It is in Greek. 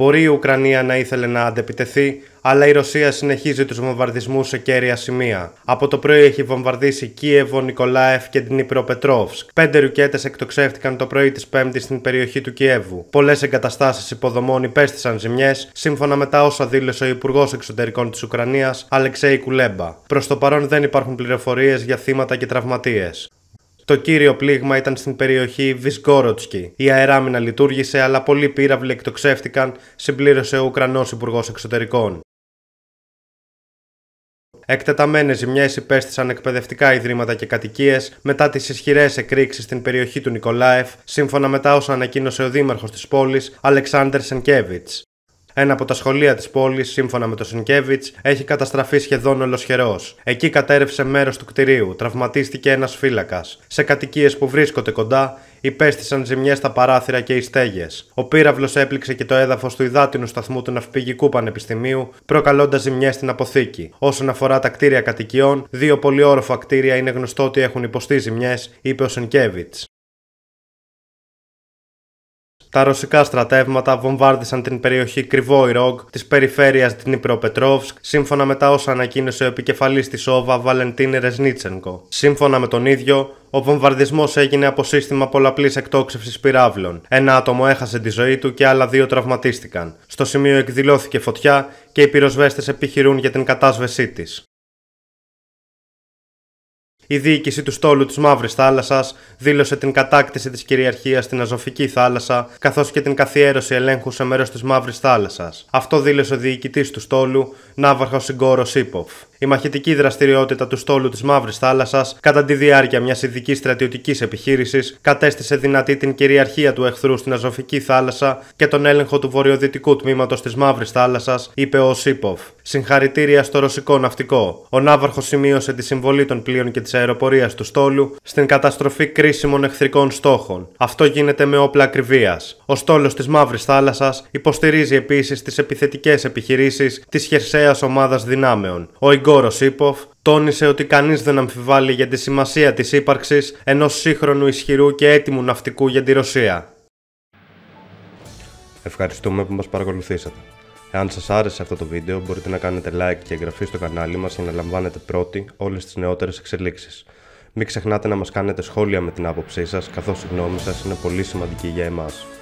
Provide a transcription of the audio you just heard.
Μπορεί η Ουκρανία να ήθελε να αντεπιτεθεί, αλλά η Ρωσία συνεχίζει τους βομβαρδισμούς σε κέρια σημεία. Από το πρωί έχει βομβαρδίσει Κίεβο, Νικολάεφ και την Πετρόφσκ. Πέντε ρουκέτες εκτοξεύτηκαν το πρωί της Πέμπτης στην περιοχή του Κιέβου. Πολλές εγκαταστάσεις υποδομών υπέστησαν ζημιές, σύμφωνα με τα όσα δήλωσε ο Υπουργός Εξωτερικών της Ουκρανίας, Αλεξέη Κουλέμπα. Προς το παρόν δεν υπάρχουν πληροφορίες για θύματα και τραυματίες. Το κύριο πλήγμα ήταν στην περιοχή Βυσκόροτσκι. Η αεράμινα λειτουργήσε, αλλά πολλοί πύραυλοι εκτοξεύτηκαν, συμπλήρωσε ο Ουκρανός Υπουργός Εξωτερικών. Εκτεταμένες ζημιές υπέστησαν εκπαιδευτικά ιδρύματα και κατοικίες μετά τις ισχυρές εκρήξεις στην περιοχή του Νικολάεφ, σύμφωνα με τα όσα ανακοίνωσε ο δήμαρχος της πόλης, Αλεξάνδρ Σενκέβιτ. Ένα από τα σχολεία της πόλης, σύμφωνα με τον Σινκέβιτ, έχει καταστραφεί σχεδόν ολοσχερός. Εκεί κατέρευσε μέρος του κτηρίου, τραυματίστηκε ένας φύλακας. Σε κατοικίες που βρίσκονται κοντά, υπέστησαν ζημιές στα παράθυρα και οι στέγες. Ο πύραυλος έπληξε και το έδαφος του υδάτινου σταθμού του Ναυπηγικού Πανεπιστημίου, προκαλώντας ζημιές στην αποθήκη. Όσον αφορά τα κτίρια κατοικιών, δύο πολυόροφα κτίρια είναι γνωστό ότι έχουν υποστεί ζημιές, είπε ο Σενκέβιτ. Τα ρωσικά στρατεύματα βομβάρδισαν την περιοχή της της περιφέρειας Νιπροπετρόφσκ, σύμφωνα με τα όσα ανακοίνωσε ο επικεφαλής της ΟΒΑ Βαλεντίν Ρεσνίτσενκο. Σύμφωνα με τον ίδιο, ο βομβαρδισμός έγινε από σύστημα πολλαπλής εκτόξευσης πυράβλων. Ένα άτομο έχασε τη ζωή του και άλλα δύο τραυματίστηκαν. Στο σημείο εκδηλώθηκε φωτιά και οι πυροσβέστες επιχειρούν για την κατάσβεσή της. Η διοίκηση του στόλου της Μαύρης Θάλασσας δήλωσε την κατάκτηση της κυριαρχίας στην Αζωφική θάλασσα, καθώς και την καθιέρωση ελέγχου σε μέρος της Μαύρης Θάλασσας. Αυτό δήλωσε ο διοικητής του στόλου, Ναύαρχος Συγκόρος Σίποφ. Η μαχητική δραστηριότητα του στόλου της Μαύρης Θάλασσας, κατά τη διάρκεια μιας ειδικής στρατιωτικής επιχείρησης, κατέστησε δυνατή την κυριαρχία του εχθρού στην Αζωφική θάλασσα και τον έλεγχο του βορειοδυτικού τμήματος της Μαύρης Θάλασσας, είπε ο Σίποφ. Συγχαρητήρια στο ρωσικό ναυτικό. Ο Ναύαρχος σημείωσε τη συμβολή των πλοίων και της αεροπορίας του στόλου στην καταστροφή κρίσιμων εχθρικών στόχων. Αυτό γίνεται με όπλα ακριβίας. Ο στόλος της Μαύρης Θάλασσας υποστηρίζει επίσης τις επιθετικές επιχειρήσεις της χερσαίας ομάδας δυνάμεων. Ο δικηγόρο Σίποφ, τόνισε ότι κανείς δεν αμφιβάλλει για τη σημασία της ύπαρξης ενός σύγχρονου ισχυρού και έτοιμου ναυτικού για τη Ρωσία. Ευχαριστούμε που μας παρακολουθήσατε. Εάν σας άρεσε αυτό το βίντεο μπορείτε να κάνετε like και εγγραφή στο κανάλι μας για να λαμβάνετε πρώτοι όλες τις νεότερες εξελίξεις. Μην ξεχνάτε να μας κάνετε σχόλια με την άποψή σας, καθώς η γνώμη σας είναι πολύ σημαντική για εμάς.